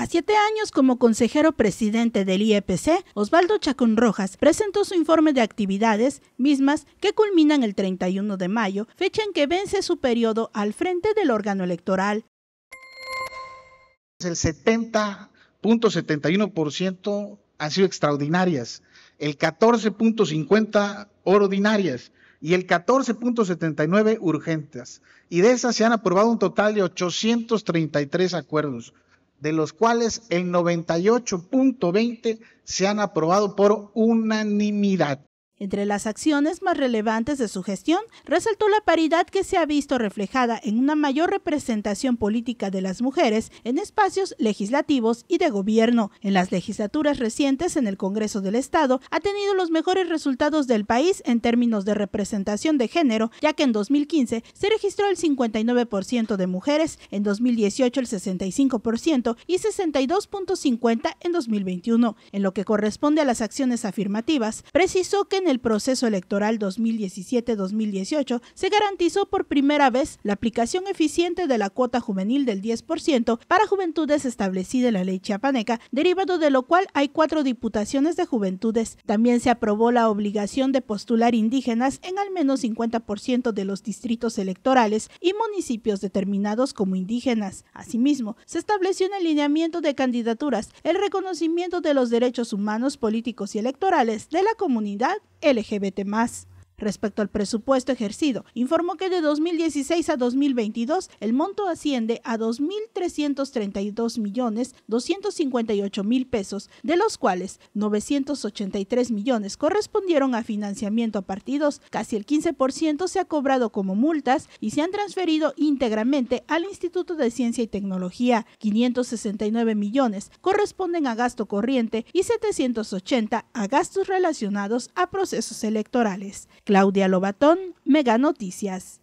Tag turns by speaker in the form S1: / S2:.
S1: A siete años como consejero presidente del IEPC, Osvaldo Chacón Rojas presentó su informe de actividades, mismas que culminan el 31 de mayo, fecha en que vence su periodo al frente del órgano electoral.
S2: El 70.71% han sido extraordinarias, el 14.50% ordinarias y el 14.79 urgentes. Y de esas se han aprobado un total de 833 acuerdos de los cuales el 98.20 se han aprobado por unanimidad.
S1: Entre las acciones más relevantes de su gestión, resaltó la paridad que se ha visto reflejada en una mayor representación política de las mujeres en espacios legislativos y de gobierno. En las legislaturas recientes en el Congreso del Estado ha tenido los mejores resultados del país en términos de representación de género, ya que en 2015 se registró el 59% de mujeres, en 2018 el 65% y 62.50 en 2021. En lo que corresponde a las acciones afirmativas, precisó que en el proceso electoral 2017-2018 se garantizó por primera vez la aplicación eficiente de la cuota juvenil del 10% para juventudes establecida en la ley chiapaneca, derivado de lo cual hay cuatro diputaciones de juventudes. También se aprobó la obligación de postular indígenas en al menos 50% de los distritos electorales y municipios determinados como indígenas. Asimismo, se estableció un alineamiento de candidaturas el reconocimiento de los derechos humanos, políticos y electorales de la comunidad LGBT más. Respecto al presupuesto ejercido, informó que de 2016 a 2022 el monto asciende a 2.332 millones 258 mil pesos, de los cuales 983 millones correspondieron a financiamiento a partidos, casi el 15% se ha cobrado como multas y se han transferido íntegramente al Instituto de Ciencia y Tecnología, 569 millones corresponden a gasto corriente y 780 a gastos relacionados a procesos electorales. Claudia Lobatón, Mega Noticias.